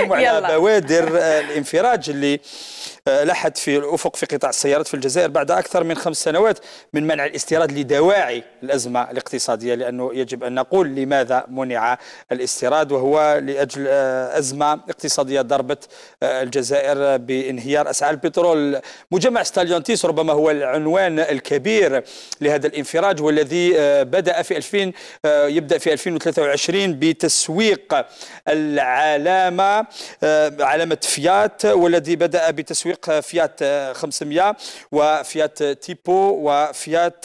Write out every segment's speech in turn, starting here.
نحكم على بوادر الانفراج اللي آه، لاحت في الافق في قطاع السيارات في الجزائر بعد اكثر من خمس سنوات من منع الاستيراد لدواعي الازمه الاقتصاديه لانه يجب ان نقول لماذا منع الاستيراد وهو لاجل آه، ازمه اقتصاديه ضربت آه، الجزائر بانهيار اسعار البترول مجمع ستاليونتيس ربما هو العنوان الكبير لهذا الانفراج والذي بدا في 2000 يبدا في 2023 بتسويق العلامه آه، علامة فيات والذي بدأ بتسويق فيات 500 وفيات تيبو وفيات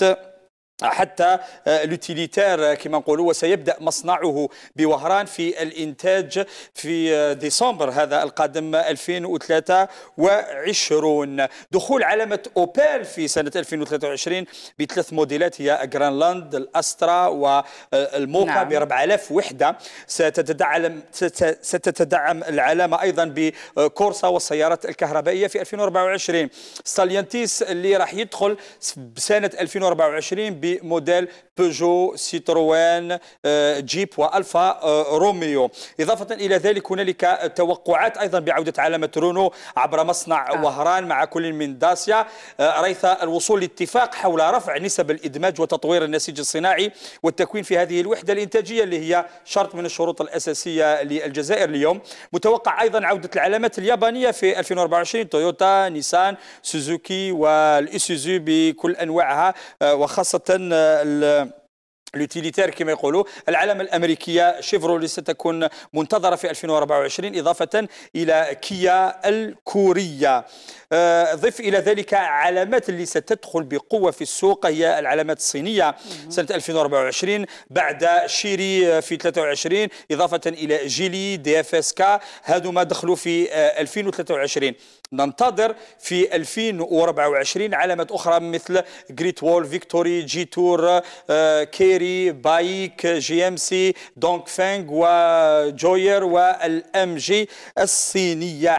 حتى آه، لوتيليتير آه، كما نقولوا وسيبدا مصنعه بوهران في الانتاج في آه، ديسمبر هذا القادم 2023 دخول علامه اوبيل في سنه 2023 بثلاث موديلات هي جرانلاند الاسترا والموكا نعم. ب 4000 وحده ستتدعم ستتدعم العلامه ايضا بكورسا والسيارات الكهربائيه في 2024 سالينتيس اللي راح يدخل بسنه 2024 بموديل بيجو سيتروان جيب والفا روميو اضافه الى ذلك هنالك توقعات ايضا بعوده علامه رونو عبر مصنع آه. وهران مع كل من داسيا آه، ريث الوصول لاتفاق حول رفع نسب الادماج وتطوير النسيج الصناعي والتكوين في هذه الوحده الانتاجيه اللي هي شرط من الشروط الاساسيه للجزائر اليوم متوقع ايضا عوده العلامات اليابانيه في 2024 تويوتا نيسان سوزوكي والاسوزو بكل انواعها آه، وخاصه ال لوتيليتير كما يقولوا العلامة الأمريكية شيفرولي ستكون منتظرة في 2024 إضافة إلى كيا الكورية آه، ضف إلى ذلك علامات اللي ستدخل بقوة في السوق هي العلامات الصينية سنة 2024 بعد شيري في 23 إضافة إلى جيلي دي اف اس كا هادو ما دخلوا في 2023 آه، ننتظر في 2024 علامات أخرى مثل جريت وول فيكتوري جي تور كيري الجزائري بايك جي ام سي دونغ فانغ وجوير والام جي الصينيه